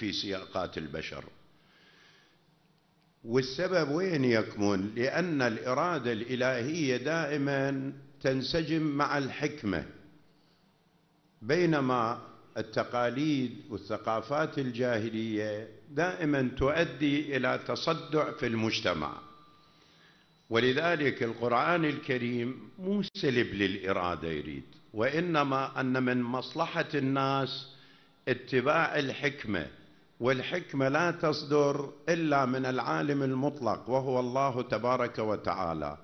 في سياقات البشر والسبب وين يكمن لأن الإرادة الإلهية دائما تنسجم مع الحكمة بينما التقاليد والثقافات الجاهلية دائما تؤدي إلى تصدع في المجتمع ولذلك القرآن الكريم مو سلب للإرادة يريد وإنما أن من مصلحة الناس اتباع الحكمة والحكمه لا تصدر الا من العالم المطلق وهو الله تبارك وتعالى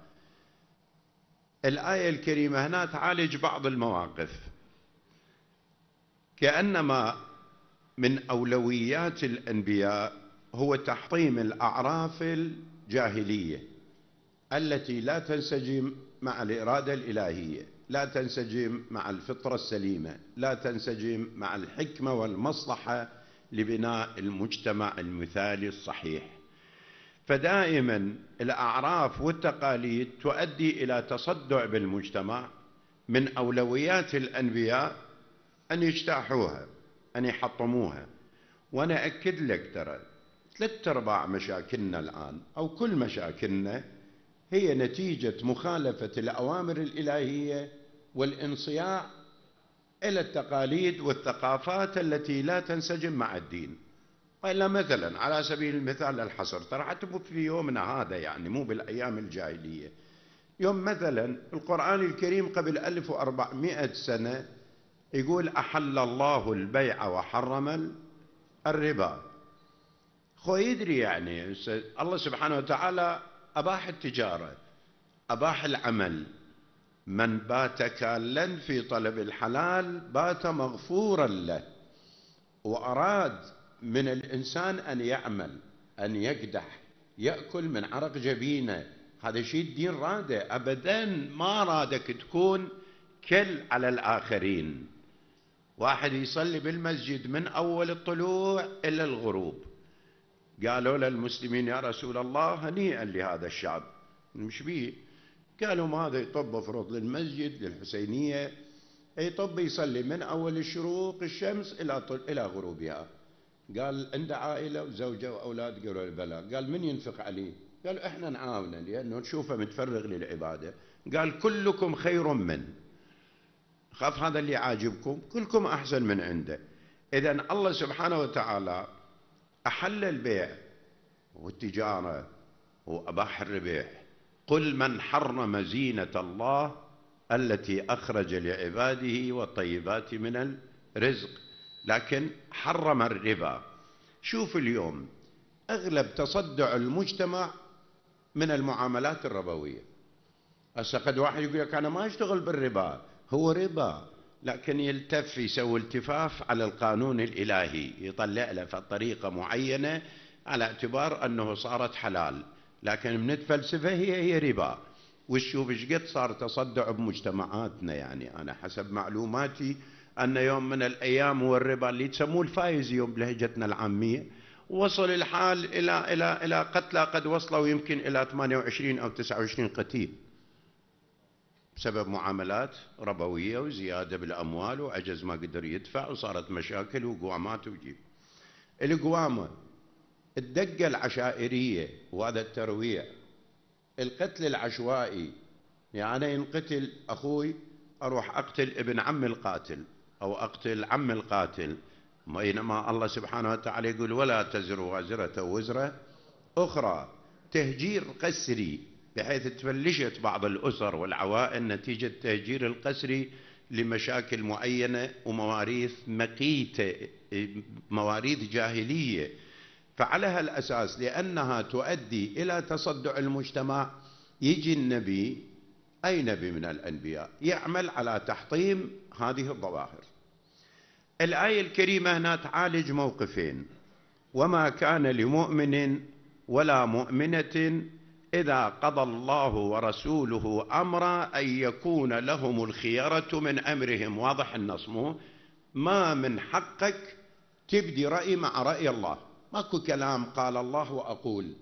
الايه الكريمه هنا تعالج بعض المواقف كانما من اولويات الانبياء هو تحطيم الاعراف الجاهليه التي لا تنسجم مع الاراده الالهيه لا تنسجم مع الفطره السليمه لا تنسجم مع الحكمه والمصلحه لبناء المجتمع المثالي الصحيح فدائما الأعراف والتقاليد تؤدي إلى تصدع بالمجتمع من أولويات الأنبياء أن يجتاحوها أن يحطموها وأنا أكد لك ترى ثلاث أرباع مشاكلنا الآن أو كل مشاكلنا هي نتيجة مخالفة الأوامر الإلهية والانصياع إلى التقاليد والثقافات التي لا تنسجم مع الدين وإلا مثلا على سبيل المثال الحصر ترى حتى في يومنا هذا يعني مو بالأيام الجاهلية يوم مثلا القرآن الكريم قبل 1400 سنة يقول أحل الله البيع وحرم الربا خو يدري يعني الله سبحانه وتعالى أباح التجارة أباح العمل من بات كالا في طلب الحلال بات مغفورا له وأراد من الإنسان أن يعمل أن يقدح يأكل من عرق جبينه هذا شيء الدين راده أبدا ما رادك تكون كل على الآخرين واحد يصلي بالمسجد من أول الطلوع إلى الغروب قالوا للمسلمين يا رسول الله هنيئا لهذا الشعب مش بيه قال لهم هذا يطب فرض للمسجد للحسينيه يطب يصلي من اول شروق الشمس الى الى غروبها قال عنده عائله وزوجه واولاد قالوا البلاء قال من ينفق عليه؟ قال احنا نعاونه لانه نشوفه متفرغ للعباده قال كلكم خير من خاف هذا اللي عاجبكم كلكم احسن من عنده اذا الله سبحانه وتعالى احل البيع والتجاره واباح الربح قل من حرم زينة الله التي أخرج لعباده والطيبات من الرزق لكن حرم الربا شوف اليوم أغلب تصدع المجتمع من المعاملات الربوية هسه قد واحد يقول لك أنا ما أشتغل بالربا هو ربا لكن يلتف يسوي التفاف على القانون الإلهي يطلع له في طريقة معينة على اعتبار أنه صارت حلال لكن من الفلسفة هي هي ربا وشوف ايش قد صار تصدع بمجتمعاتنا يعني انا حسب معلوماتي ان يوم من الايام هو الربا اللي تسموه الفايز يوم بلهجتنا العاميه وصل الحال الى الى الى قتلى قد وصلوا يمكن الى 28 او 29 قتيل بسبب معاملات ربويه وزياده بالاموال وعجز ما قدر يدفع وصارت مشاكل وقوامات وجيب القوامه الدقة العشائرية وهذا الترويع القتل العشوائي يعني ينقتل أخوي أروح أقتل ابن عم القاتل أو أقتل عم القاتل بينما الله سبحانه وتعالى يقول ولا تزر وازرة وزر أخرى تهجير قسري بحيث تفلشت بعض الأسر والعوائل نتيجة التهجير القسري لمشاكل معينة ومواريث مقيتة مواريث جاهلية فعلى هالأساس لأنها تؤدي إلى تصدع المجتمع يجي النبي أي نبي من الأنبياء يعمل على تحطيم هذه الظواهر الآية الكريمة هنا تعالج موقفين وما كان لمؤمن ولا مؤمنة إذا قضى الله ورسوله أمرا أن يكون لهم الخيرة من أمرهم واضح النص مو ما من حقك تبدي رأي مع رأي الله ماكو كلام قال الله وأقول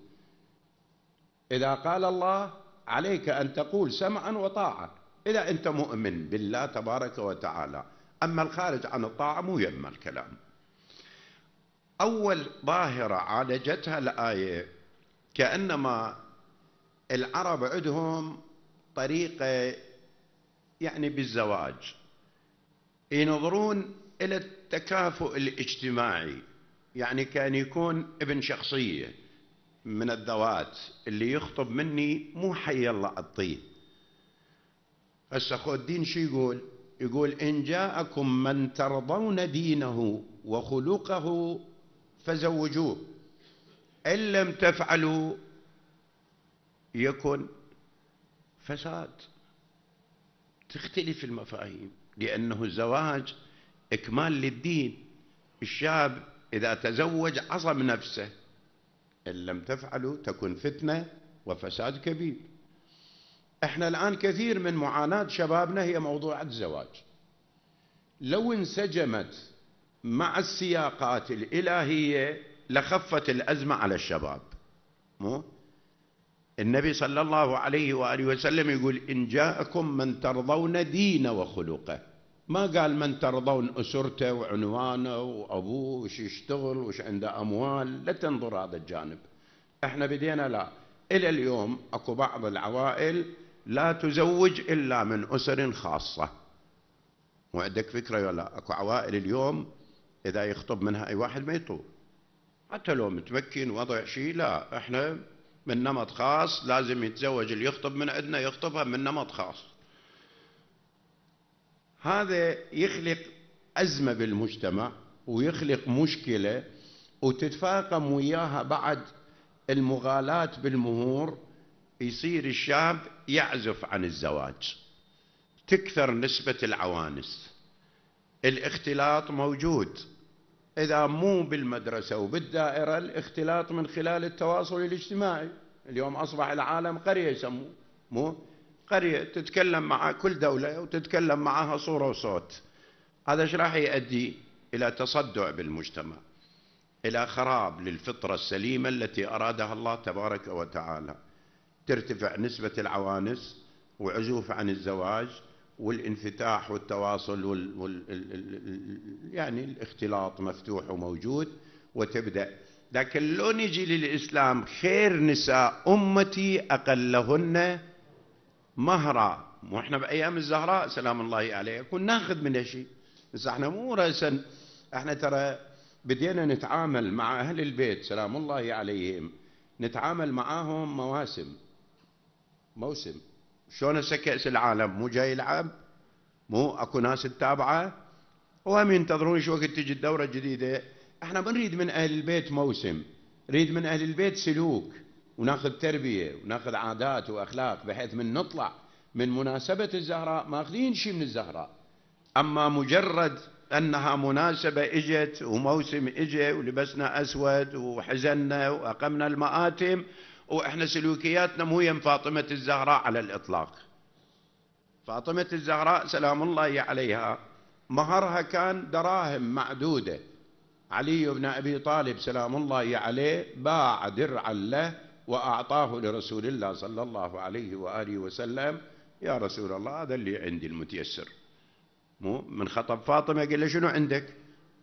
إذا قال الله عليك أن تقول سمعا وطاعة إذا أنت مؤمن بالله تبارك وتعالى أما الخارج عن الطاعة مو يما الكلام أول ظاهرة عالجتها الآية كأنما العرب عندهم طريقة يعني بالزواج ينظرون إلى التكافؤ الاجتماعي يعني كان يكون ابن شخصية من الذوات اللي يخطب مني مو حي الله أطيه هسه خو الدين شو يقول يقول إن جاءكم من ترضون دينه وخلقه فزوجوه إن لم تفعلوا يكن فساد تختلف المفاهيم لأنه الزواج إكمال للدين الشاب إذا تزوج عصم نفسه إن لم تفعلوا تكن فتنة وفساد كبير احنا الآن كثير من معاناة شبابنا هي موضوع الزواج لو انسجمت مع السياقات الإلهية لخفت الأزمة على الشباب مو؟ النبي صلى الله عليه وآله وسلم يقول إن جاءكم من ترضون دين وخلقه ما قال من ترضون أسرته وعنوانه وأبوه وش يشتغل وش عنده أموال لا تنظر هذا الجانب احنا بدينا لا إلى اليوم أكو بعض العوائل لا تزوج إلا من أسر خاصة مو عندك فكرة ولا أكو عوائل اليوم إذا يخطب منها أي واحد ما يطول حتى لو متمكن وضع شيء لا احنا من نمط خاص لازم يتزوج اللي يخطب من عندنا يخطبها من نمط خاص هذا يخلق أزمة بالمجتمع ويخلق مشكلة وتتفاقم وياها بعد المغالاة بالمهور يصير الشاب يعزف عن الزواج تكثر نسبة العوانس الاختلاط موجود إذا مو بالمدرسة وبالدائرة الاختلاط من خلال التواصل الاجتماعي اليوم أصبح العالم قرية يسموه مو قرية تتكلم مع كل دولة وتتكلم معها صورة وصوت هذا ايش راح يؤدي إلى تصدع بالمجتمع إلى خراب للفطرة السليمة التي أرادها الله تبارك وتعالى ترتفع نسبة العوانس وعزوف عن الزواج والانفتاح والتواصل وال, وال... يعني الاختلاط مفتوح وموجود وتبدأ لكن لو نجي للإسلام خير نساء أمتي أقلهن مهرة مو احنا بأيام الزهراء سلام الله عليها كنا ناخذ منها شيء بس احنا مو رأسا احنا ترى بدينا نتعامل مع أهل البيت سلام الله عليهم نتعامل معاهم مواسم موسم شلون هسه كأس العالم مو جاي يلعب مو اكو ناس تتابعه وهم ينتظرون ايش وقت تجي الدورة الجديدة احنا ما نريد من أهل البيت موسم نريد من أهل البيت سلوك وناخذ تربية وناخذ عادات وأخلاق بحيث من نطلع من مناسبة الزهراء ماخذين شيء من الزهراء أما مجرد أنها مناسبة إجت وموسم اجى ولبسنا أسود وحزنا وأقمنا المآتم وإحنا سلوكياتنا مو يم فاطمة الزهراء على الإطلاق فاطمة الزهراء سلام الله عليها مهرها كان دراهم معدودة علي بن أبي طالب سلام الله عليه باع درعا له وأعطاه لرسول الله صلى الله عليه وآله وسلم يا رسول الله هذا اللي عندي المتيسر مو من خطب فاطمة قال له شنو عندك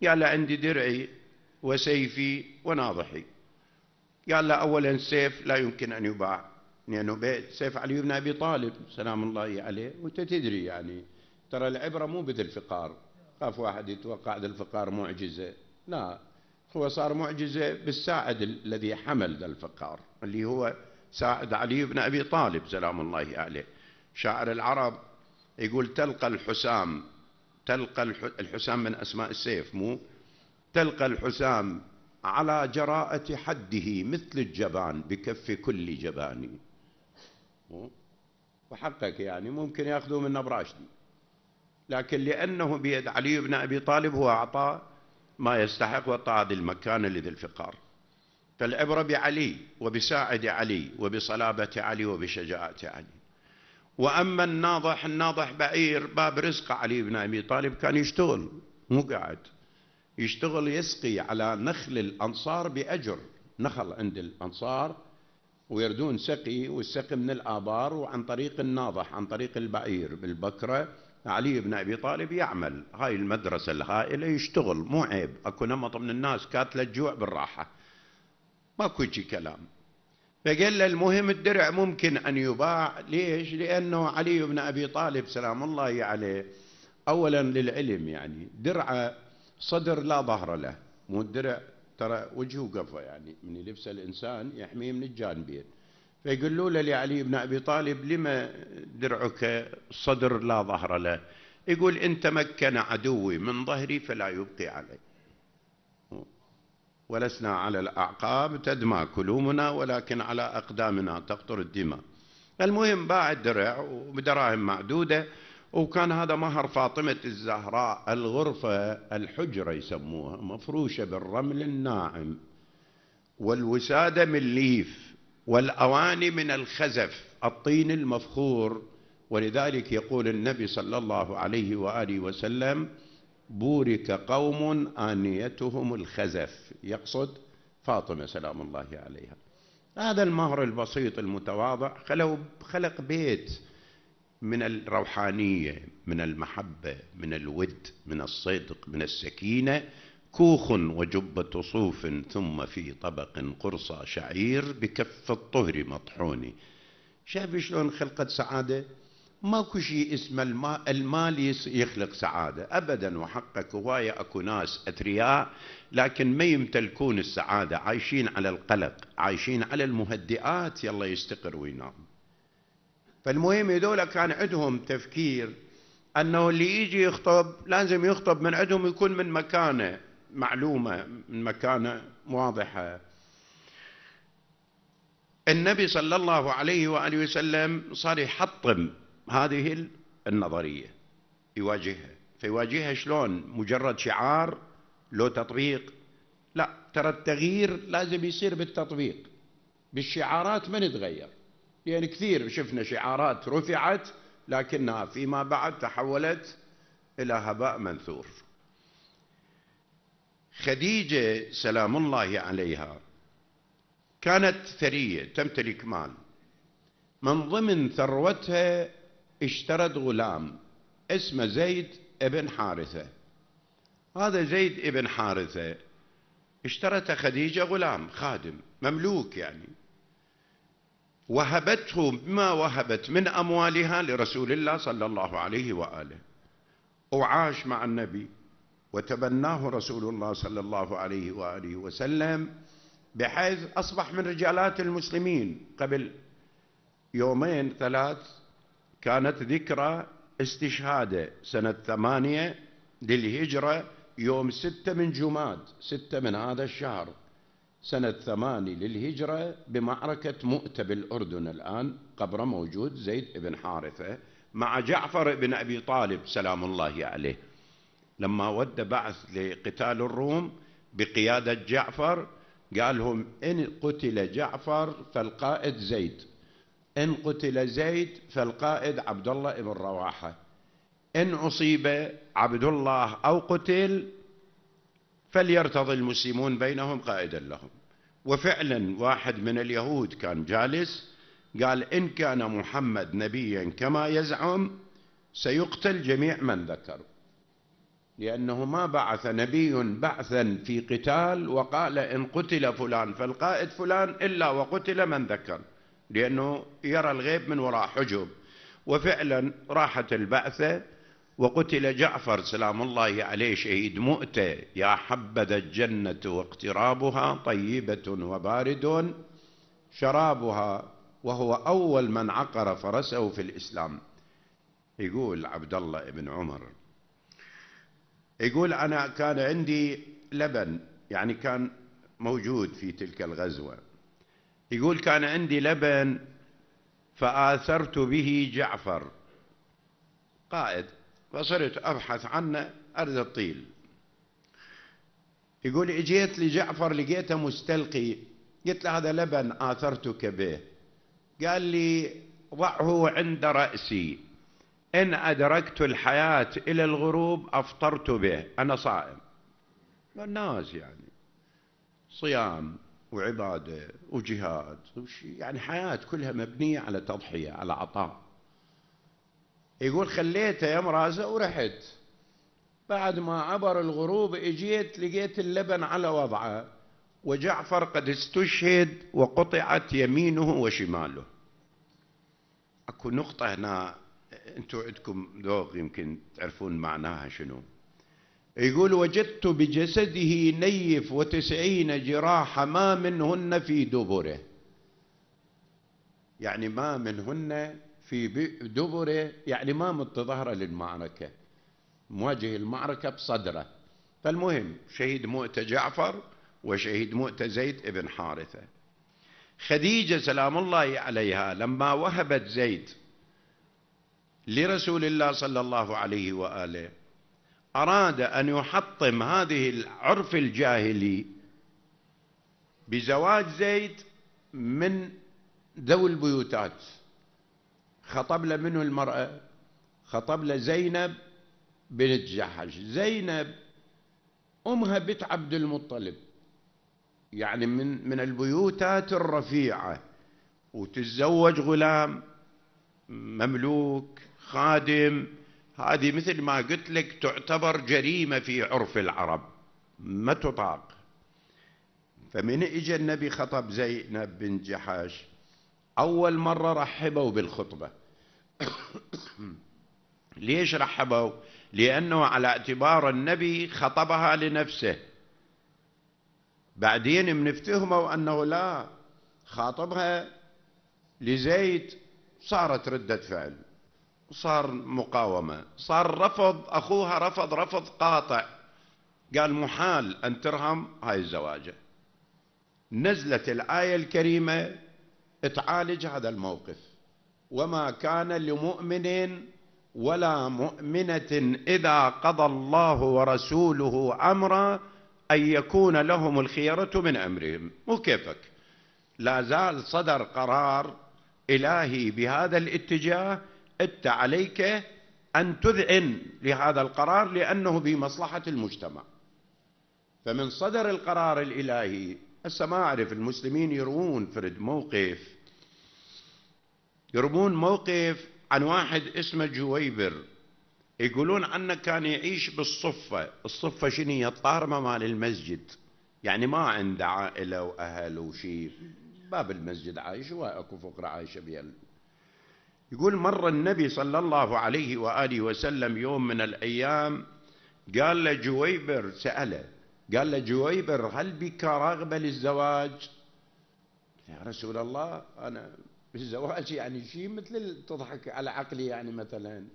قال له عندي درعي وسيفي وناضحي قال له أولا السيف لا يمكن أن يباع لأنه يعني سيف علي بن أبي طالب سلام الله عليه وأنت تدري يعني ترى العبرة مو بذي الفقار خاف واحد يتوقع ذي الفقار معجزة لا هو صار معجزة بالساعد الذي حمل ذا الفقار اللي هو ساعد علي بن أبي طالب سلام الله عليه شاعر العرب يقول تلقى الحسام تلقى الحسام من أسماء السيف مو تلقى الحسام على جراءة حده مثل الجبان بكف كل جبان وحقك يعني ممكن يأخذوا من براشدي لكن لأنه بيد علي بن أبي طالب هو أعطاه ما يستحق وتعطي المكان لذي الفقار فالعبرة بعلي وبساعد علي وبصلابة علي وبشجاعة علي وأما الناضح الناضح بعير باب رزق علي بن أبي طالب كان يشتغل مو قاعد يشتغل يسقي على نخل الأنصار بأجر نخل عند الأنصار ويردون سقي والسقي من الآبار وعن طريق الناضح عن طريق البعير بالبكرة علي بن أبي طالب يعمل هاي المدرسة الهائلة يشتغل مو عيب أكو نمط من الناس كاتلة الجوع بالراحة ماكو شي كلام فقال له المهم الدرع ممكن أن يباع ليش لأنه علي بن أبي طالب سلام الله عليه أولا للعلم يعني درع صدر لا ظهر له مو الدرع ترى وجهه قفه يعني من لبس الإنسان يحميه من الجانبين فيقولوا له لعلي بن أبي طالب لما درعك صدر لا ظهر له يقول إن تمكن عدوي من ظهري فلا يبقي علي ولسنا على الأعقاب تدمع كلومنا ولكن على أقدامنا تقطر الدماء المهم باع الدرع وبدراهم معدودة وكان هذا مهر فاطمة الزهراء الغرفة الحجرة يسموها مفروشة بالرمل الناعم والوسادة من ليف والأواني من الخزف الطين المفخور ولذلك يقول النبي صلى الله عليه وآله وسلم بورك قوم آنيتهم الخزف يقصد فاطمة سلام الله عليها هذا المهر البسيط المتواضع خلق, خلق بيت من الروحانية من المحبة من الود من الصدق من السكينة كوخ وجبة صوف ثم في طبق قرصة شعير بكف الطهر مطحون شايف شلون خلقت سعادة ماكو شيء اسمه المال يخلق سعادة أبدا وحقك هواية أكو ناس أثرياء لكن ما يمتلكون السعادة عايشين على القلق عايشين على المهدئات يلا يستقر وينام فالمهم هذول كان عندهم تفكير أنه اللي يجي يخطب لازم يخطب من عندهم يكون من مكانه معلومة من مكانة واضحة النبي صلى الله عليه وآله وسلم صار يحطم هذه النظرية يواجهها فيواجهها شلون مجرد شعار لو تطبيق لا ترى التغيير لازم يصير بالتطبيق بالشعارات ما نتغير لأن يعني كثير شفنا شعارات رفعت لكنها فيما بعد تحولت إلى هباء منثور خديجة سلام الله عليها كانت ثرية تمتلك مال من ضمن ثروتها اشترت غلام اسمه زيد ابن حارثة هذا زيد ابن حارثة اشترت خديجة غلام خادم مملوك يعني وهبته ما وهبت من أموالها لرسول الله صلى الله عليه وآله وعاش مع النبي وتبناه رسول الله صلى الله عليه واله وسلم بحيث اصبح من رجالات المسلمين قبل يومين ثلاث كانت ذكرى استشهاده سنه ثمانيه للهجره يوم ستة من جماد ستة من هذا الشهر سنة ثماني للهجرة بمعركة مؤتة بالأردن الآن قبره موجود زيد بن حارثة مع جعفر بن أبي طالب سلام الله عليه لما ود بعث لقتال الروم بقيادة جعفر قال لهم إن قتل جعفر فالقائد زيد إن قتل زيد فالقائد عبد الله بن رواحة إن أصيب عبد الله أو قتل فليرتضي المسلمون بينهم قائدا لهم وفعلا واحد من اليهود كان جالس قال إن كان محمد نبيا كما يزعم سيقتل جميع من ذكر لأنه ما بعث نبي بعثا في قتال وقال إن قتل فلان فالقائد فلان إلا وقتل من ذكر لأنه يرى الغيب من وراء حجب وفعلا راحت البعثة وقتل جعفر سلام الله عليه شهيد مؤتة يا حبذا الجنة واقترابها طيبة وبارد شرابها وهو أول من عقر فرسه في الإسلام يقول عبد الله بن عمر يقول أنا كان عندي لبن يعني كان موجود في تلك الغزوة يقول كان عندي لبن فآثرت به جعفر قائد فصرت أبحث عنه أرض الطيل يقول اجيت لجعفر لقيته مستلقي قلت له هذا لبن آثرتك به قال لي ضعه عند رأسي إن أدركت الحياة إلى الغروب أفطرت به أنا صائم الناس يعني صيام وعبادة وجهاد يعني حياة كلها مبنية على تضحية على عطاء يقول خليته يا مرازة ورحت بعد ما عبر الغروب اجيت لقيت اللبن على وضعه وجعفر قد استشهد وقطعت يمينه وشماله اكو نقطة هنا انتوا عندكم ذوق يمكن تعرفون معناها شنو يقول وجدت بجسده نيف وتسعين جراح ما منهن في دبره يعني ما منهن في دبره يعني ما متظاهرة للمعركة مواجه المعركة بصدره فالمهم شهيد مؤت جعفر وشهيد مؤت زيد ابن حارثة خديجة سلام الله عليها لما وهبت زيد لرسول الله صلى الله عليه واله اراد ان يحطم هذه العرف الجاهلي بزواج زيد من ذوي البيوتات خطب له منه المراه خطب له زينب بنت جحش زينب امها بنت عبد المطلب يعني من من البيوتات الرفيعه وتتزوج غلام مملوك خادم هذه مثل ما قلت لك تعتبر جريمة في عرف العرب ما تطاق فمن اجى النبي خطب زينب بن جحاش اول مرة رحبوا بالخطبة ليش رحبوا لانه على اعتبار النبي خطبها لنفسه بعدين من افتهموا انه لا خاطبها لزيد صارت ردة فعل صار مقاومة صار رفض أخوها رفض رفض قاطع قال محال أن ترهم هاي الزواجة نزلت الآية الكريمة تعالج هذا الموقف وما كان لمؤمن ولا مؤمنة إذا قضى الله ورسوله أمرا أن يكون لهم الخيرة من أمرهم مو كيفك لا زال صدر قرار إلهي بهذا الاتجاه أنت عليك أن تذعن لهذا القرار لأنه في مصلحة المجتمع فمن صدر القرار الإلهي هسه ما أعرف المسلمين يروون فرد موقف يرمون موقف عن واحد اسمه جويبر يقولون عنه كان يعيش بالصفة الصفة شنو هي الطارمة مال المسجد يعني ما عنده عائلة وأهل وشيء باب المسجد عايش وأكو فقرة عايشة بيها يقول مر النبي صلى الله عليه وآله وسلم يوم من الأيام قال له جويبر سأله قال له جويبر هل بك رغبة للزواج يا رسول الله أنا بالزواج يعني شيء مثل تضحك على عقلي يعني مثلا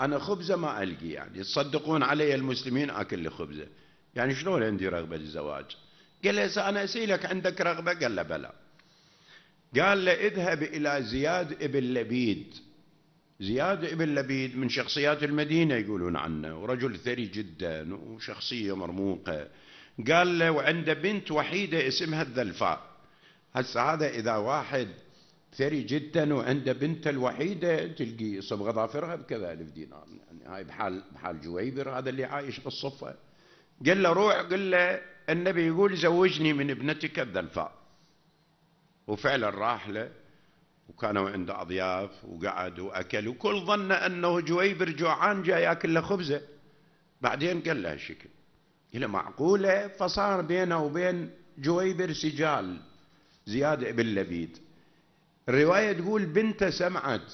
أنا خبزة ما ألقي يعني تصدقون علي المسلمين أكل خبزة يعني شلون عندي رغبة للزواج قال له أنا أسألك عندك رغبة قال له بلى قال له اذهب إلى زياد ابن لبيد زياد ابن لبيد من شخصيات المدينة يقولون عنه ورجل ثري جدا وشخصية مرموقة قال له وعنده بنت وحيدة اسمها الذلفاء هسه هذا إذا واحد ثري جدا وعنده بنته الوحيدة تلقي صبغ ظافرها بكذا ألف دينار يعني هاي بحال بحال جويبر هذا اللي عايش بالصفة قال له روح قل له النبي يقول زوجني من ابنتك الذلفاء وفعلا راح له وكانوا عنده أضياف وقعد وأكل وكل ظن أنه جويبر جوعان جاي ياكل له خبزة بعدين قال له هالشكل إلى معقولة فصار بينه وبين جويبر سجال زياد ابن لبيد الرواية تقول بنته سمعت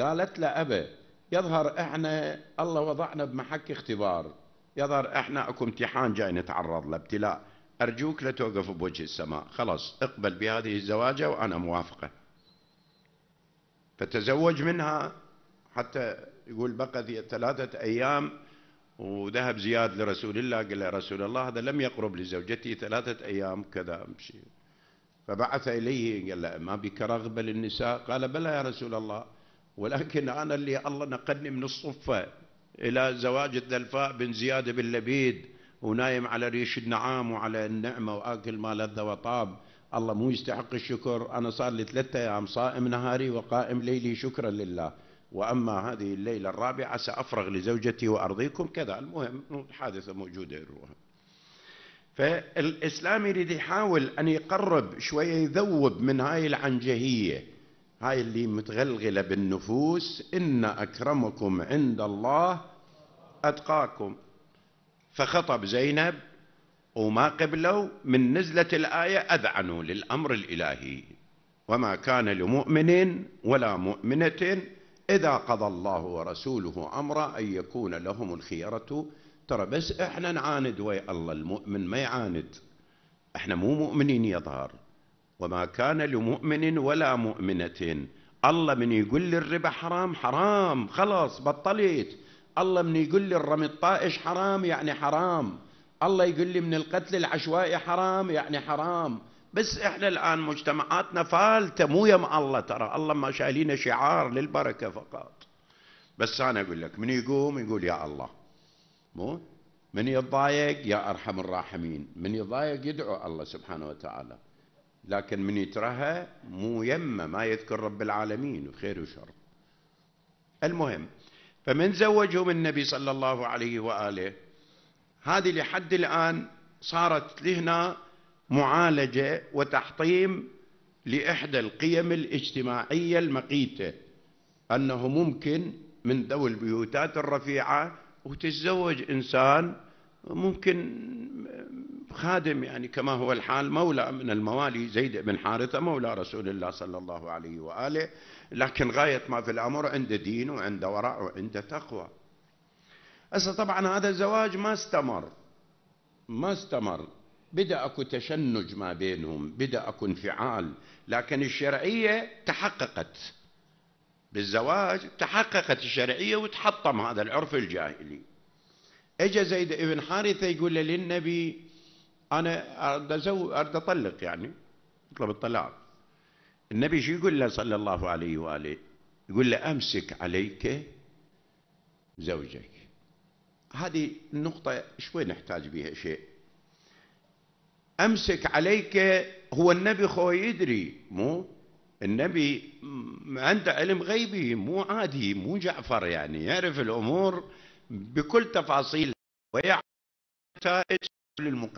قالت له أبا يظهر احنا الله وضعنا بمحك اختبار يظهر احنا اكو امتحان جاي نتعرض له ابتلاء أرجوك لا توقف بوجه السماء خلاص اقبل بهذه الزواجة وأنا موافقة فتزوج منها حتى يقول بقى ثلاثة أيام وذهب زياد لرسول الله قال يا رسول الله هذا لم يقرب لزوجتي ثلاثة أيام كذا أمشي فبعث إليه قال له ما بك رغبة للنساء قال بلى يا رسول الله ولكن أنا اللي الله نقلني من الصفة إلى زواج الدلفاء بن زياد بن لبيد ونايم على ريش النعام وعلى النعمة وآكل ما لذ وطاب الله مو يستحق الشكر أنا صار لي ثلاثة أيام صائم نهاري وقائم ليلي شكرا لله وأما هذه الليلة الرابعة سأفرغ لزوجتي وأرضيكم كذا المهم الحادثة موجودة يروها فالإسلام يريد يحاول أن يقرب شوية يذوب من هاي العنجهية هاي اللي متغلغلة بالنفوس إن أكرمكم عند الله أتقاكم فخطب زينب وما قبلوا من نزلة الآية أذعنوا للأمر الإلهي وما كان لمؤمن ولا مؤمنة إذا قضى الله ورسوله أمرا أن يكون لهم الخيرة ترى بس إحنا نعاند ويا الله المؤمن ما يعاند إحنا مو مؤمنين يظهر وما كان لمؤمن ولا مؤمنة الله من يقول لي الربا حرام حرام خلاص بطلت الله من يقول لي الرمي الطائش حرام يعني حرام الله يقول لي من القتل العشوائي حرام يعني حرام بس احنا الان مجتمعاتنا فالته مو يم الله ترى الله ما شايلين شعار للبركه فقط بس انا اقول لك من يقوم يقول يا الله مو من يتضايق يا ارحم الراحمين من يضايق يدعو الله سبحانه وتعالى لكن من يترهى مو يمه ما يذكر رب العالمين خير وشر المهم فمن زوجهم النبي صلى الله عليه وآله هذه لحد الآن صارت لهنا معالجة وتحطيم لإحدى القيم الاجتماعية المقيتة أنه ممكن من ذوي البيوتات الرفيعة وتتزوج إنسان ممكن خادم يعني كما هو الحال مولى من الموالي زيد بن حارثة مولى رسول الله صلى الله عليه وآله لكن غاية ما في الأمر عنده دين وعنده ورع وعنده تقوى هسه طبعا هذا الزواج ما استمر ما استمر بدا اكو تشنج ما بينهم بدا اكو انفعال لكن الشرعيه تحققت بالزواج تحققت الشرعيه وتحطم هذا العرف الجاهلي اجى زيد ابن حارثه يقول له للنبي انا ارد اطلق يعني اطلب الطلاق النبي شو يقول له صلى الله عليه وآله يقول له أمسك عليك زوجك هذه النقطة شوي نحتاج بها شيء أمسك عليك هو النبي خو يدري مو النبي عنده علم غيبي مو عادي مو جعفر يعني يعرف الأمور بكل تفاصيلها ويعرف نتائج كل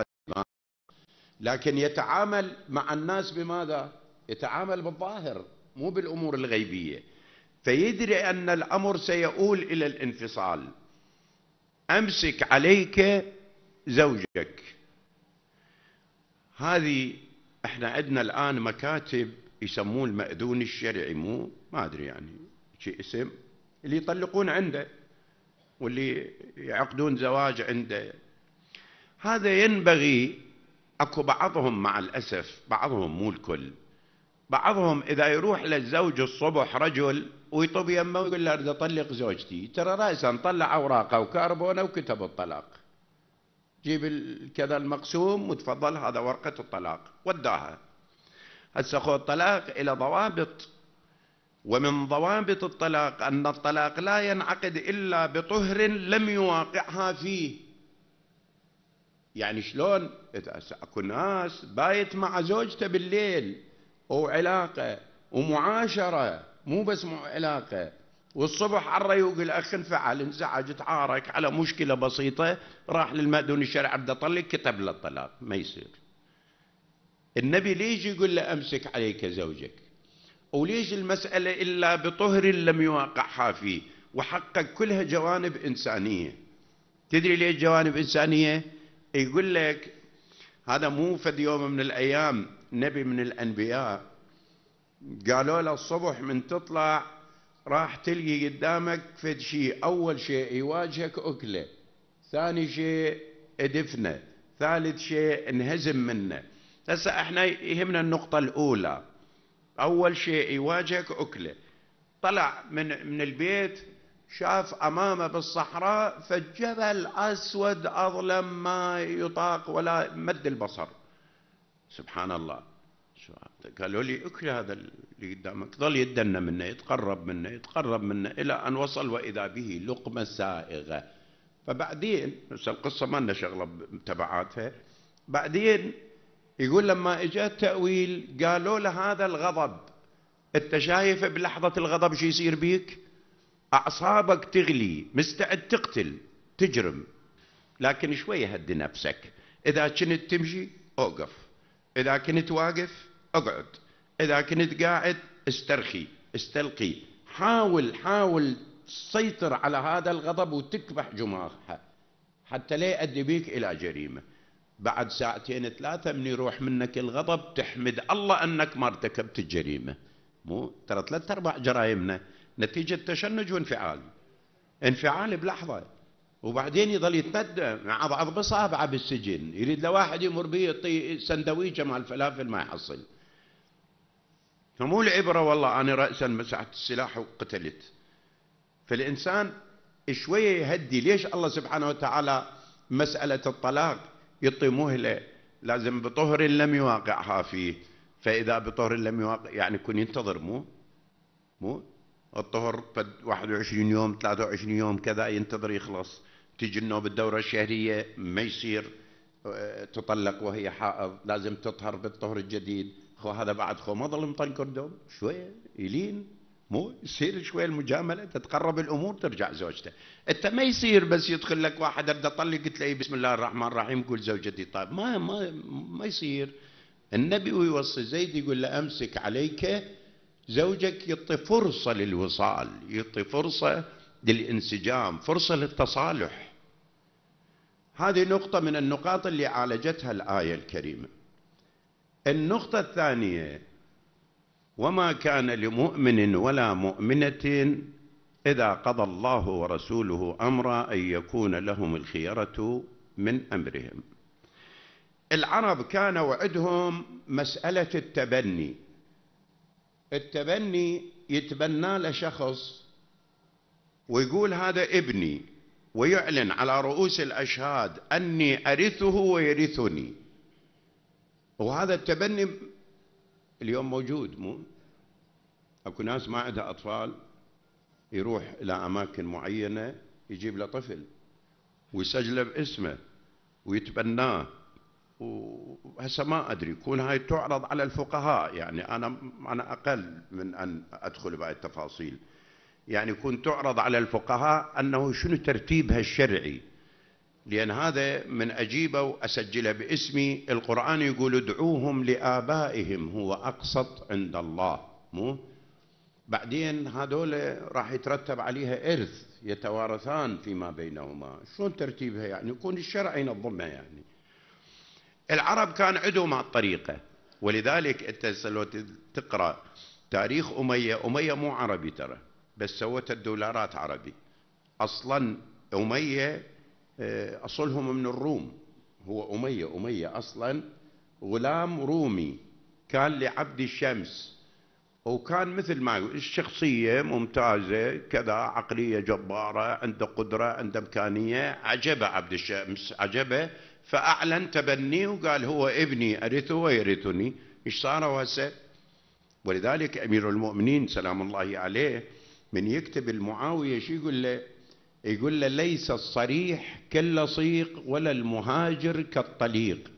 لكن يتعامل مع الناس بماذا؟ يتعامل بالظاهر مو بالأمور الغيبية فيدري أن الأمر سيؤول إلى الانفصال أمسك عليك زوجك هذه احنا عندنا الآن مكاتب يسمون المأذون الشرعي مو ما أدري يعني شيء اسم اللي يطلقون عنده واللي يعقدون زواج عنده هذا ينبغي اكو بعضهم مع الاسف بعضهم مو الكل بعضهم إذا يروح للزوج الصبح رجل ويطب يمه ويقول له أريد أطلق زوجتي ترى رأسا طلع أوراقه وكربونه وكتب الطلاق جيب كذا المقسوم وتفضل هذا ورقة الطلاق وداها هسه خذ الطلاق إلى ضوابط ومن ضوابط الطلاق أن الطلاق لا ينعقد إلا بطهر لم يواقعها فيه يعني شلون اكو ناس بايت مع زوجته بالليل وعلاقة ومعاشرة مو بس علاقة والصبح عرى الريوق اخ انفعل انزعج تعارك على مشكله بسيطه راح للمأذون الشرع عبد طلق كتب له الطلاق ما يصير النبي ليش يقول له امسك عليك زوجك وليش المساله الا بطهر لم يوقعها فيه وحقق كلها جوانب انسانيه تدري ليش جوانب انسانيه يقول لك هذا مو فد يوم من الايام نبي من الأنبياء قالوا له الصبح من تطلع راح تلقي قدامك فد شيء أول شيء يواجهك أكله ثاني شيء دفنه ثالث شيء انهزم منه هسه احنا يهمنا النقطة الأولى أول شيء يواجهك أكله طلع من من البيت شاف امامه بالصحراء فالجبل اسود اظلم ما يطاق ولا مد البصر سبحان الله شو قالوا لي اكل هذا اللي قدامك ظل يدنا منه يتقرب منه يتقرب منه الى ان وصل واذا به لقمه سائغه فبعدين بس القصه ما لنا شغله تبعاتها بعدين يقول لما اجى التاويل قالوا له هذا الغضب انت شايف بلحظه الغضب شو يصير بيك؟ اعصابك تغلي مستعد تقتل تجرم لكن شويه هدي نفسك اذا كنت تمشي اوقف إذا كنت واقف اقعد إذا كنت قاعد استرخي استلقي حاول حاول تسيطر على هذا الغضب وتكبح جماحه حتى لا يؤدي بيك إلى جريمة بعد ساعتين ثلاثة من يروح منك الغضب تحمد الله أنك ما ارتكبت الجريمة مو ترى ثلاث أرباع جرائمنا نتيجة تشنج وانفعال انفعال بلحظة وبعدين يظل يتمدى مع بعض بصابعه بالسجن يريد لو واحد يمر به يعطي سندويشه مع الفلافل ما يحصل فمو العبرة والله أنا رأسا مسحت السلاح وقتلت فالإنسان شوية يهدي ليش الله سبحانه وتعالى مسألة الطلاق يعطي مهلة لازم بطهر لم يواقعها فيه فإذا بطهر لم يواقع يعني يكون ينتظر مو مو الطهر 21 يوم 23 يوم كذا ينتظر يخلص تجي النوبة الدورة الشهرية ما يصير آه، تطلق وهي حائض لازم تطهر بالطهر الجديد خو هذا بعد خو ما ظل مطنكر دوم شوية يلين مو يصير شوية المجاملة تتقرب الأمور ترجع زوجته أنت ما يصير بس يدخل لك واحد أبدا طلق تلاقيه بسم الله الرحمن الرحيم قول زوجتي طيب ما ما ما يصير النبي ويوصي زيد يقول له أمسك عليك زوجك يعطي فرصة للوصال يعطي فرصة للانسجام فرصة للتصالح هذه نقطة من النقاط اللي عالجتها الآية الكريمة النقطة الثانية وما كان لمؤمن ولا مؤمنة إذا قضى الله ورسوله أمرا أن يكون لهم الخيرة من أمرهم العرب كان وعدهم مسألة التبني التبني يتبنى لشخص ويقول هذا ابني ويعلن على رؤوس الأشهاد أني أرثه ويرثني وهذا التبني اليوم موجود مو اكو ناس ما عندها اطفال يروح الى اماكن معينه يجيب له طفل ويسجله باسمه ويتبناه وهسه ما ادري يكون هاي تعرض على الفقهاء يعني انا انا اقل من ان ادخل بهاي التفاصيل يعني يكون تعرض على الفقهاء أنه شنو ترتيبها الشرعي لأن هذا من أجيبه وأسجله باسمي القرآن يقول ادعوهم لآبائهم هو أقسط عند الله مو بعدين هذول راح يترتب عليها إرث يتوارثان فيما بينهما شلون ترتيبها يعني يكون الشرع ينظمها يعني العرب كان عندهم هالطريقة ولذلك أنت لو تقرأ تاريخ أمية أمية مو عربي ترى بس سوتها الدولارات عربي اصلا اميه آه، اصلهم من الروم هو اميه اميه اصلا غلام رومي كان لعبد الشمس وكان مثل ما يقول الشخصية ممتازة كذا عقلية جبارة عنده قدرة عنده إمكانية عجبه عبد الشمس عجبه فأعلن تبنيه وقال هو ابني أرثه ويرثني إيش صار هسه ولذلك أمير المؤمنين سلام الله عليه من يكتب المعاوية شو يقول له يقول له ليس الصريح كاللصيق ولا المهاجر كالطليق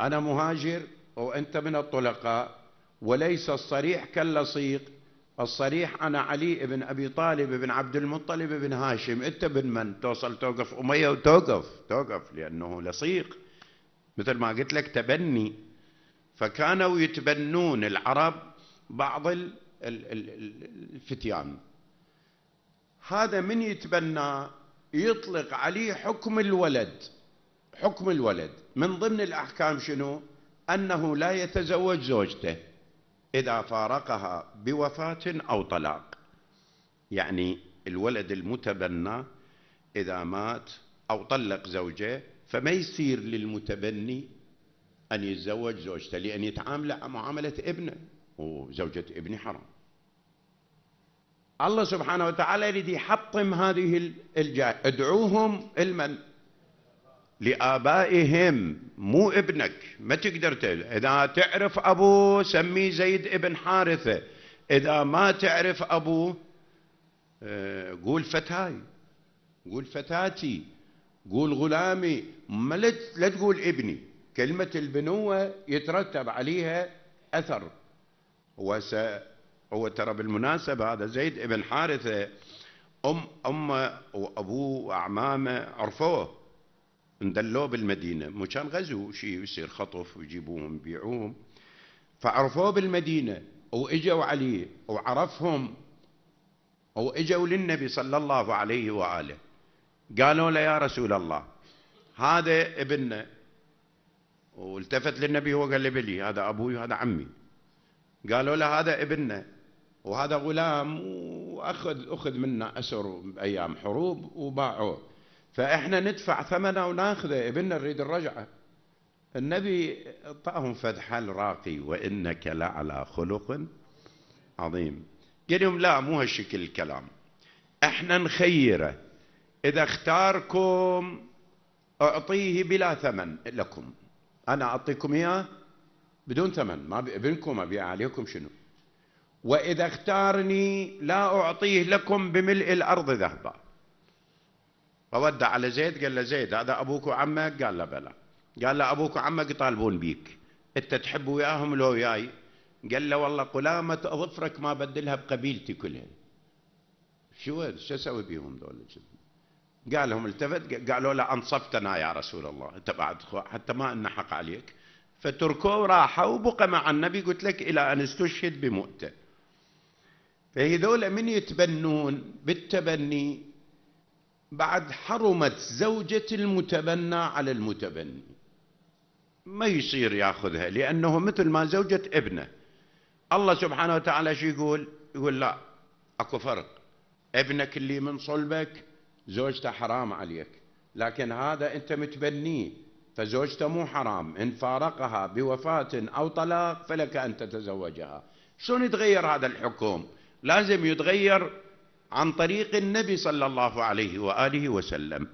أنا مهاجر وأنت من الطلقاء وليس الصريح كاللصيق الصريح أنا علي بن أبي طالب بن عبد المطلب بن هاشم أنت بن من توصل توقف أمية وتوقف توقف لأنه لصيق مثل ما قلت لك تبني فكانوا يتبنون العرب بعض الفتيان هذا من يتبنى يطلق عليه حكم الولد حكم الولد من ضمن الأحكام شنو أنه لا يتزوج زوجته إذا فارقها بوفاة أو طلاق يعني الولد المتبنى إذا مات أو طلق زوجه فما يصير للمتبني أن يتزوج زوجته لأن يتعامل معاملة ابنه وزوجة ابني حرام الله سبحانه وتعالى يريد يحطم هذه الجاهل ادعوهم المن لآبائهم مو ابنك ما تقدر تل. إذا تعرف أبوه سميه زيد ابن حارثة إذا ما تعرف أبوه آه، قول فتاي قول فتاتي قول غلامي ما لا تقول ابني كلمة البنوة يترتب عليها أثر وس هو ترى بالمناسبة هذا زيد بن حارثة أم أمه وأبوه وأعمامه عرفوه اندلوه بالمدينة مو كان غزو شيء يصير خطف ويجيبوهم يبيعوهم فعرفوه بالمدينة وإجوا عليه وعرفهم وإجوا للنبي صلى الله عليه وآله قالوا له يا رسول الله هذا ابننا والتفت للنبي وقال لي بلي هذا أبوي وهذا عمي قالوا له هذا ابننا وهذا غلام واخذ اخذ منا اسر بايام حروب وباعوه فاحنا ندفع ثمنه وناخذه ابننا نريد الرجعه النبي اعطاهم حل راقي وانك لعلى خلق عظيم قال لهم لا مو هالشكل الكلام احنا نخيره اذا اختاركم اعطيه بلا ثمن لكم انا اعطيكم اياه بدون ثمن ما ابنكم ابيع عليكم شنو واذا اختارني لا اعطيه لكم بملء الارض ذهبا فودع على زيد قال له زيد هذا ابوك وعمك قال له بلى قال له ابوك وعمك يطالبون بيك انت تحب وياهم لو وياي قال له والله قلامة اظفرك ما بدلها بقبيلتي كلها شو شو اسوي بيهم دول قال لهم التفت قالوا له انصفتنا يا رسول الله انت بعد حتى ما لنا حق عليك فتركوه راحوا وبقى مع النبي قلت لك إلى أن استشهد بمؤتة فهذول من يتبنون بالتبني بعد حرمت زوجة المتبنى على المتبني ما يصير ياخذها لأنه مثل ما زوجة ابنه الله سبحانه وتعالى شو يقول يقول لا اكو فرق ابنك اللي من صلبك زوجته حرام عليك لكن هذا انت متبنيه فزوجته مو حرام إن فارقها بوفاة أو طلاق فلك أن تتزوجها شلون يتغير هذا الحكم لازم يتغير عن طريق النبي صلى الله عليه وآله وسلم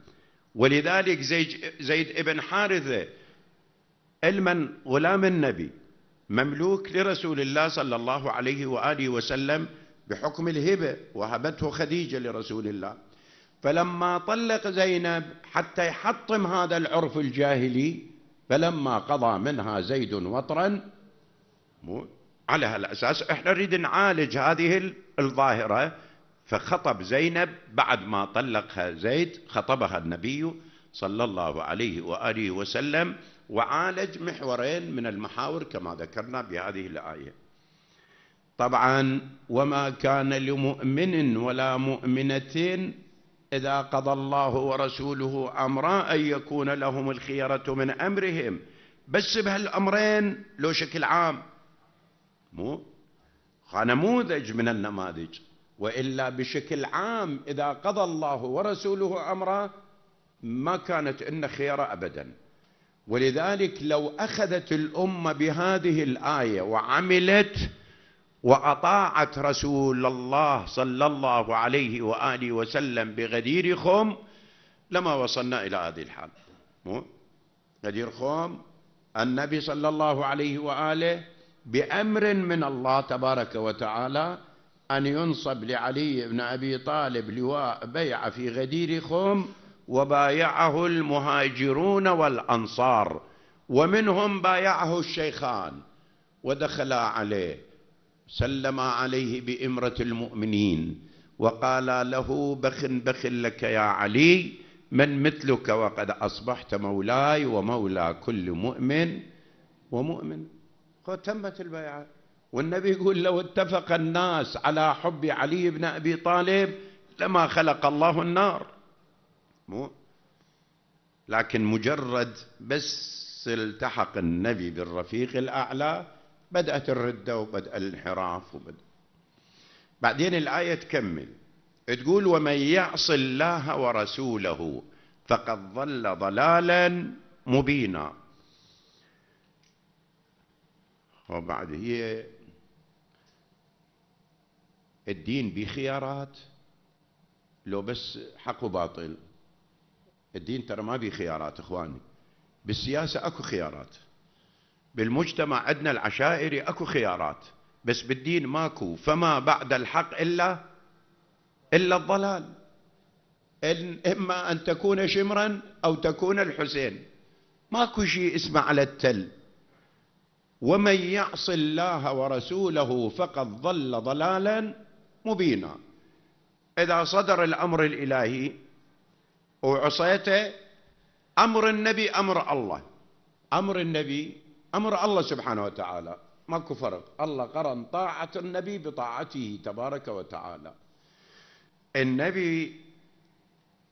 ولذلك زيد, زيد ابن حارثة علما غلام النبي مملوك لرسول الله صلى الله عليه وآله وسلم بحكم الهبة وهبته خديجة لرسول الله فلما طلق زينب حتى يحطم هذا العرف الجاهلي فلما قضى منها زيد وطرا على هالاساس احنا نريد نعالج هذه الظاهره فخطب زينب بعد ما طلقها زيد خطبها النبي صلى الله عليه واله وسلم وعالج محورين من المحاور كما ذكرنا بهذه الايه. طبعا وما كان لمؤمن ولا مؤمنه إذا قضى الله ورسوله أمرا أن يكون لهم الخيرة من أمرهم بس بهالأمرين لو شكل عام مو نموذج من النماذج وإلا بشكل عام إذا قضى الله ورسوله أمرا ما كانت إن خيرة أبدا ولذلك لو أخذت الأمة بهذه الآية وعملت وأطاعت رسول الله صلى الله عليه وآله وسلم بغدير خم لما وصلنا إلى هذه الحال مو غدير خم النبي صلى الله عليه وآله بأمر من الله تبارك وتعالى أن ينصب لعلي بن أبي طالب لواء بيعة في غدير خم وبايعه المهاجرون والأنصار ومنهم بايعه الشيخان ودخلا عليه سلم عليه بإمرة المؤمنين وقال له بخ بخ لك يا علي من مثلك وقد أصبحت مولاي ومولى كل مؤمن ومؤمن تمت البيعة والنبي يقول لو اتفق الناس على حب علي بن أبي طالب لما خلق الله النار مو لكن مجرد بس التحق النبي بالرفيق الأعلى بدأت الردة وبدأ الانحراف وبدأ بعدين الآية تكمل تقول ومن يعص الله ورسوله فقد ضل ضلالا مبينا وبعد هي الدين بخيارات لو بس حق وباطل الدين ترى ما بخيارات خيارات اخواني بالسياسه اكو خيارات بالمجتمع عندنا العشائري اكو خيارات بس بالدين ماكو فما بعد الحق الا الا الضلال إن اما ان تكون شمرا او تكون الحسين ماكو شيء اسمه على التل ومن يعص الله ورسوله فقد ضل ضلالا مبينا اذا صدر الامر الالهي وعصيته امر النبي امر الله امر النبي أمر الله سبحانه وتعالى ماكو فرق الله قرن طاعة النبي بطاعته تبارك وتعالى النبي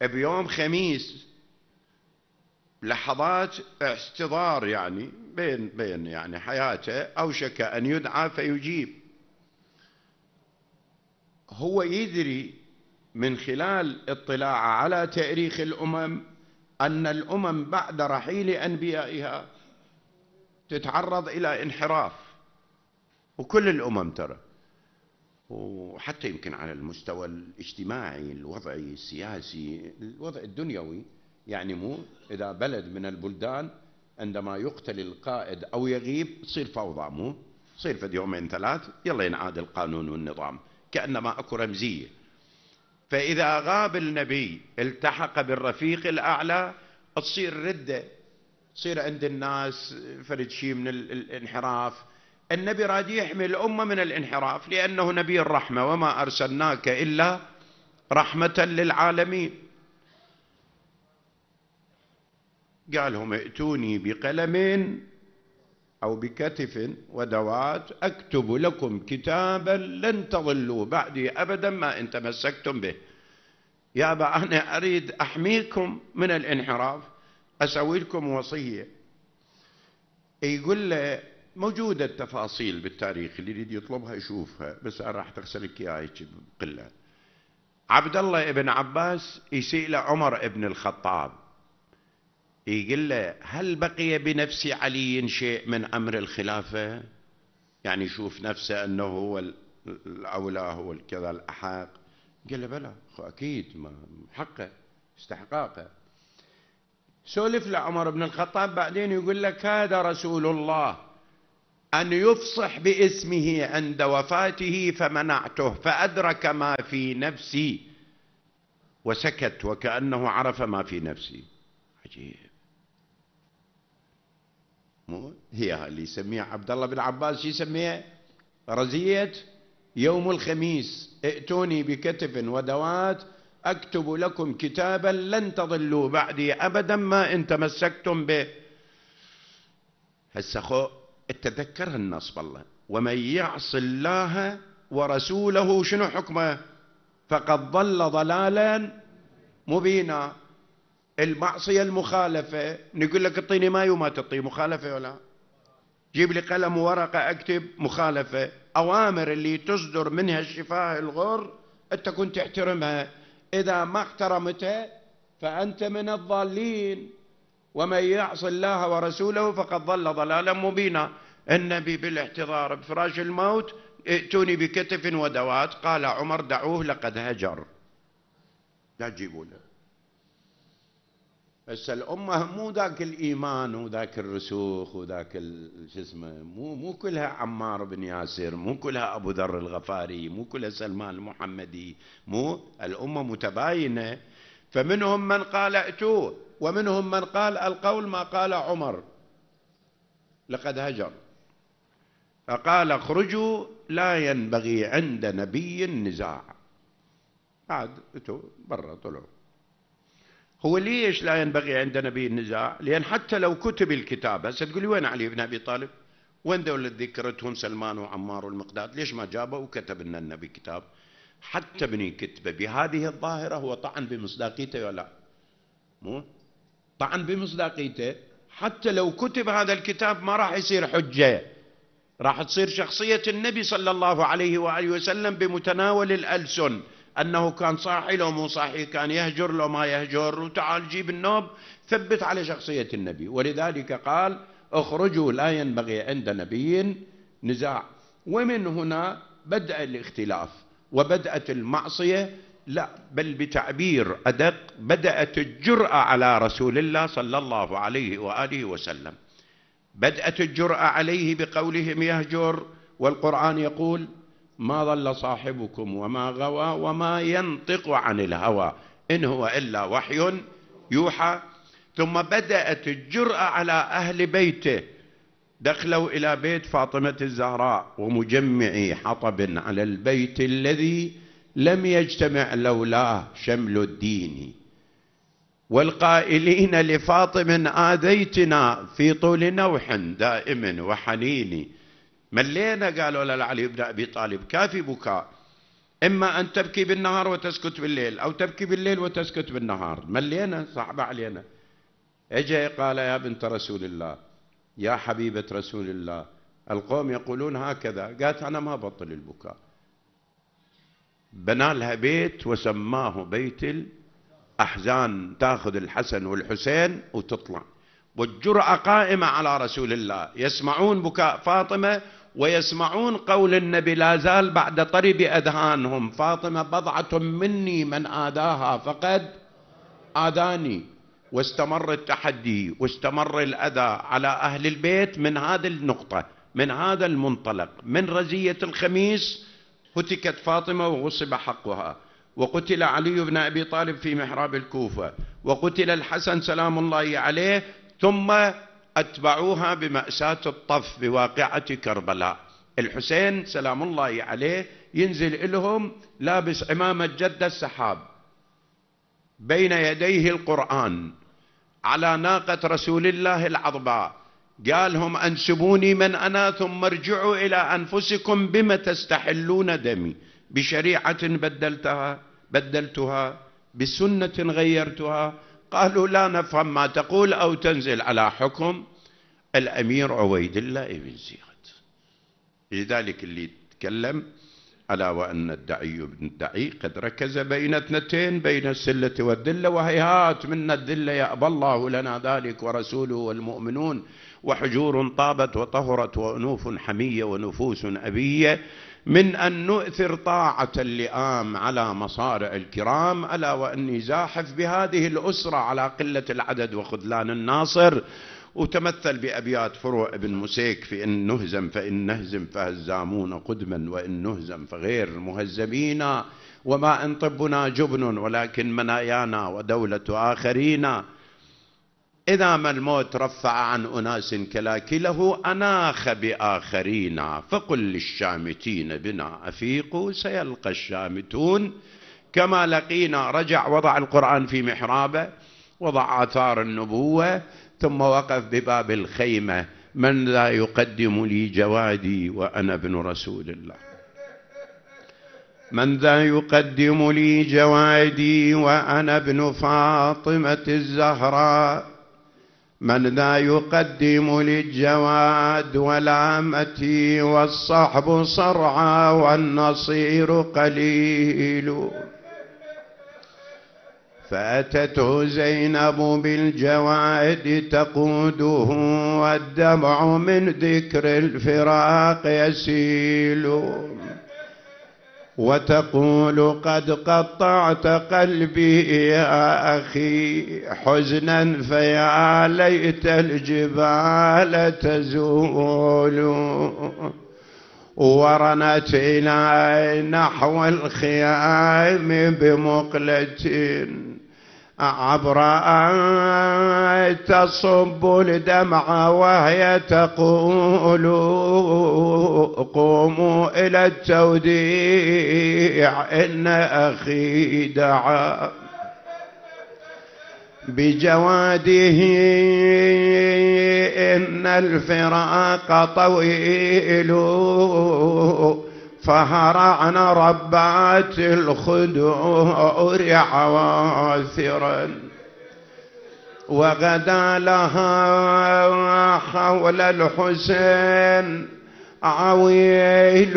بيوم خميس لحظات احتضار يعني بين بين يعني حياته اوشك ان يدعى فيجيب هو يدري من خلال اطلاعه على تاريخ الامم ان الامم بعد رحيل انبيائها تتعرض إلى انحراف وكل الأمم ترى وحتى يمكن على المستوى الاجتماعي الوضعي السياسي الوضع الدنيوي يعني مو إذا بلد من البلدان عندما يقتل القائد أو يغيب تصير فوضى مو تصير في يومين ثلاث يلا ينعاد القانون والنظام كأنما أكو رمزية فإذا غاب النبي التحق بالرفيق الأعلى تصير ردة تصير عند الناس فرد شيء من الانحراف النبي راد يحمي الأمة من الانحراف لأنه نبي الرحمة وما أرسلناك إلا رحمة للعالمين قال لهم ائتوني بقلم أو بكتف ودوات أكتب لكم كتابا لن تضلوا بعدي أبدا ما إن تمسكتم به يابا أنا أريد أحميكم من الانحراف أسوي لكم وصية يقول له موجودة التفاصيل بالتاريخ اللي يريد يطلبها يشوفها بس أنا راح تغسل لك إياها بقلة عبد الله ابن عباس يسيء لعمر بن الخطاب يقول له هل بقي بنفس علي شيء من أمر الخلافة يعني يشوف نفسه أنه هو الأولى هو الكذا الأحق قال له بلى أكيد ما حقه استحقاقه سولف لعمر بن الخطاب بعدين يقول لك كاد رسول الله أن يفصح باسمه عند وفاته فمنعته فأدرك ما في نفسي وسكت وكأنه عرف ما في نفسي عجيب مو هي اللي يسميها عبد الله بن عباس يسميها رزية يوم الخميس ائتوني بكتف ودوات أكتب لكم كتابا لن تضلوا بعدي أبدا ما إن تمسكتم به هسه خو تذكر النص والله ومن يعص الله ورسوله شنو حكمه فقد ضل ضلالا مبينا المعصية المخالفة نقول لك اعطيني ماي وما تعطي مخالفة ولا جيب لي قلم وورقة اكتب مخالفة اوامر اللي تصدر منها الشفاه الغر انت كنت تحترمها إذا ما احترمته فأنت من الضالين ومن يعص الله ورسوله فقد ضل ضلالا مبينا النبي بالاحتضار بفراش الموت ائتوني بكتف ودوات قال عمر دعوه لقد هجر لا تجيبوا له بس الامه مو ذاك الايمان وذاك الرسوخ وذاك شو اسمه مو مو كلها عمار بن ياسر مو كلها ابو ذر الغفاري مو كلها سلمان المحمدي مو الامه متباينه فمنهم من قال ائتوه ومنهم من قال القول ما قال عمر لقد هجر فقال اخرجوا لا ينبغي عند نبي النزاع عاد برا طلعوا هو ليش لا ينبغي عند نبي النزاع لأن حتى لو كتب الكتاب هسه تقولي وين علي بن أبي طالب وين اللي ذكرتهم سلمان وعمار والمقداد ليش ما جابه وكتب لنا النبي كتاب حتى بني كتبة بهذه الظاهرة هو طعن بمصداقيته ولا مو طعن بمصداقيته حتى لو كتب هذا الكتاب ما راح يصير حجة راح تصير شخصية النبي صلى الله عليه وآله وسلم بمتناول الألسن أنه كان صاحي لو مو صاحي كان يهجر لو ما يهجر وتعال جيب النوب ثبت على شخصية النبي ولذلك قال اخرجوا لا ينبغي عند نبي نزاع ومن هنا بدأ الاختلاف وبدأت المعصية لا بل بتعبير أدق بدأت الجرأة على رسول الله صلى الله عليه وآله وسلم بدأت الجرأة عليه بقولهم يهجر والقرآن يقول ما ضل صاحبكم وما غوى وما ينطق عن الهوى إن هو إلا وحي يوحى ثم بدأت الجرأة على أهل بيته دخلوا إلى بيت فاطمة الزهراء ومجمع حطب على البيت الذي لم يجتمع لولاه شمل الدين والقائلين لفاطم آذيتنا في طول نوح دائم وحنين ملينا قالوا لعلي بن أبي طالب كافي بكاء إما أن تبكي بالنهار وتسكت بالليل أو تبكي بالليل وتسكت بالنهار ملينا صعب علينا اجا قال يا بنت رسول الله يا حبيبة رسول الله القوم يقولون هكذا قالت أنا ما بطل البكاء بنى لها بيت وسماه بيت الأحزان تاخذ الحسن والحسين وتطلع والجرأة قائمة على رسول الله يسمعون بكاء فاطمة ويسمعون قول النبي لا زال بعد طرب أذهانهم فاطمة بضعة مني من آذاها فقد آذاني واستمر التحدي واستمر الأذى على أهل البيت من هذه النقطة من هذا المنطلق من رزية الخميس هتكت فاطمة وغصب حقها وقتل علي بن أبي طالب في محراب الكوفة وقتل الحسن سلام الله عليه ثم أتبعوها بمأساة الطف بواقعة كربلاء الحسين سلام الله عليه ينزل إلهم لابس عمامة جدة السحاب بين يديه القرآن على ناقة رسول الله العظباء قالهم أنسبوني من أنا ثم ارجعوا إلى أنفسكم بما تستحلون دمي بشريعة بدلتها بدلتها بسنة غيرتها قالوا لا نفهم ما تقول أو تنزل على حكم الأمير عويد الله بن زياد لذلك اللي تكلم على وأن الدعي بن الدعي قد ركز بين اثنتين بين السلة والذلة وهيهات منا الذلة يأبى الله لنا ذلك ورسوله والمؤمنون وحجور طابت وطهرت وأنوف حمية ونفوس أبية من أن نؤثر طاعة اللئام على مصارع الكرام ألا وأني زاحف بهذه الأسرة على قلة العدد وخذلان الناصر وتمثل بأبيات فروع ابن مسيك في إن نهزم فإن نهزم فهزامون قدما وإن نهزم فغير مهزمين وما إن طبنا جبن ولكن منايانا ودولة آخرين إذا ما الموت رفع عن أناس كلاكله أناخ بآخرين فقل للشامتين بنا أفيقوا سيلقى الشامتون كما لقينا رجع وضع القرآن في محرابه وضع آثار النبوة ثم وقف بباب الخيمة من لا يقدم لي جوادي وأنا ابن رسول الله من ذا يقدم لي جوادي وأنا ابن فاطمة الزهراء من لا يقدم للجواد والعمة والصحب صرعى والنصير قليل فأتته زينب بالجواد تقوده والدمع من ذكر الفراق يسيل وتقول قد قطعت قلبي يا أخي حزنا فيا ليت الجبال تزول ورنت إلى نحو الخيام بمقلة عبر أن تصب الدمع وهي تقول قوموا إلى التوديع إن أخي دعا بجواده إن الفراق طويل فهرعن ربات الخدور عواثرا وغدا لها حول الحسين عويل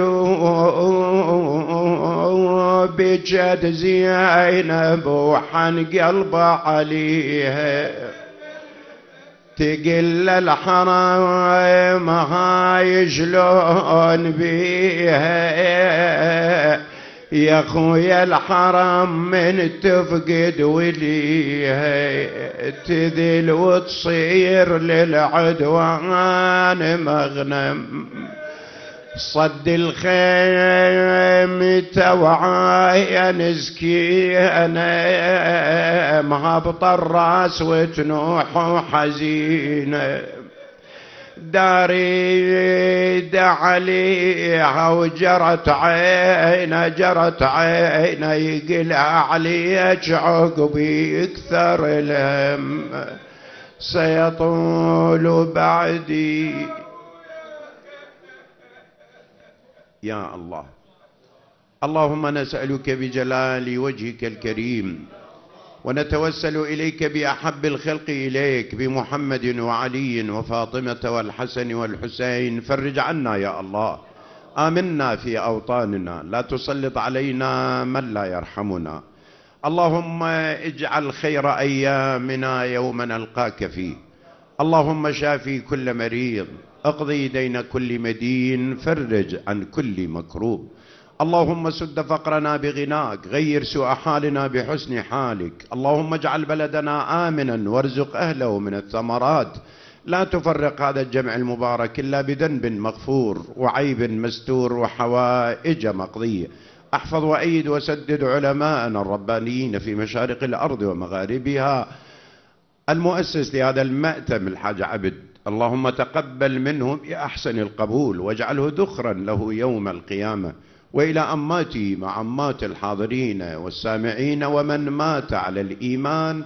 بجد زينب وحن قلب عليها تقل الحرام هاي شلون بيها يا خويا الحرام من تفقد وليها تذل وتصير للعدوان مغنم صد الخيم توعايا نزكي أنا مهبط الراس وتنوح حزينه داري عليها وجرت عينه جرت عينه يقلع عليك عقبي اكثر الهم سيطول بعدي يا الله اللهم نسألك بجلال وجهك الكريم ونتوسل إليك بأحب الخلق إليك بمحمد وعلي وفاطمة والحسن والحسين فرج عنا يا الله آمنا في أوطاننا لا تسلط علينا من لا يرحمنا اللهم اجعل خير أيامنا يوم نلقاك فيه اللهم شافي كل مريض اقضي دين كل مدين فرج عن كل مكروب اللهم سد فقرنا بغناك غير سوء حالنا بحسن حالك اللهم اجعل بلدنا آمنا وارزق أهله من الثمرات لا تفرق هذا الجمع المبارك إلا بذنب مغفور وعيب مستور وحوائج مقضية احفظ وأيد وسدد علماءنا الربانيين في مشارق الأرض ومغاربها المؤسس لهذا المأتم الحاج عبد اللهم تقبل منهم بأحسن القبول واجعله ذخرا له يوم القيامة وإلى أماتي مع أمات الحاضرين والسامعين ومن مات على الإيمان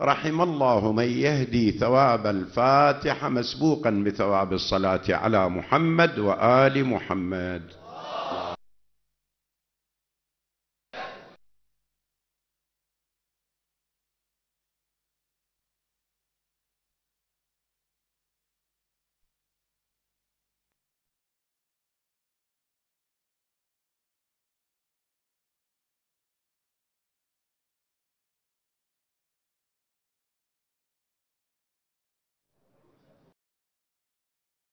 رحم الله من يهدي ثواب الفاتحة مسبوقا بثواب الصلاة على محمد وآل محمد